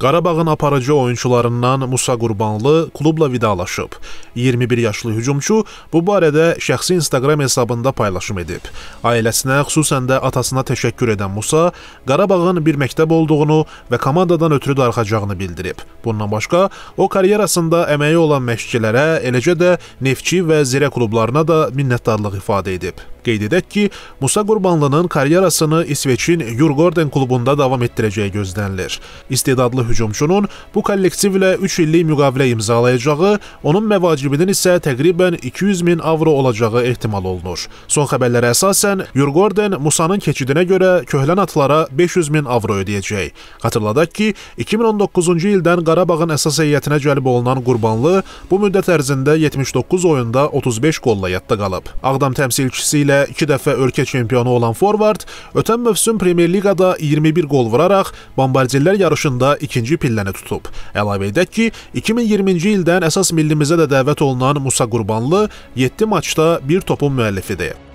Qarabağın aparıcı oyunçularından Musa Qurbanlı klubla vidalaşıb. 21 yaşlı hücumçu bu barədə şəxsi Instagram hesabında paylaşım edib. Ailəsinə, xüsusən də atasına təşəkkür edən Musa, Qarabağın bir məktəb olduğunu və komandadan ötürü darıxacağını bildirib. Bundan başqa, o karyerasında əməyi olan məşqçilərə, eləcə də Neftçi və Zirə klublarına da minnətdarlıq ifadə edib. Qeyd edək ki, Musa Qurbanlının karyerasını İsveçin Jurgorden klubunda davam etdirəcəyi gözlənilir. İstedadlı hücumçunun bu kollektivlə 3 illik müqavilə imzalayacağı, onun məvacibinin isə təqribən 200 min avro olacağı ehtimal olunur. Son xəbərlərə əsasən, Jurgorden Musanın keçidinə görə köhlən atlara 500 min avro ödəyəcək. Xatırladaq ki, 2019-cu ildən Qarabağın əsas heyətinə cəlb olunan Qurbanlı bu müddət ərzində 79 oyunda 35 qolla yadda qalıb. Ağdam təmsilçisi ilə ilə iki dəfə ölkə çempionu olan Forvard ötən mövsüm Premier Liqada 21 qol vuraraq bombardiyerlər yarışında ikinci pilləni tutub. Əlavə edək ki, 2020-ci ildən əsas millimizə də dəvət olunan Musa Qurbanlı 7 maçda bir topun müəllifidir.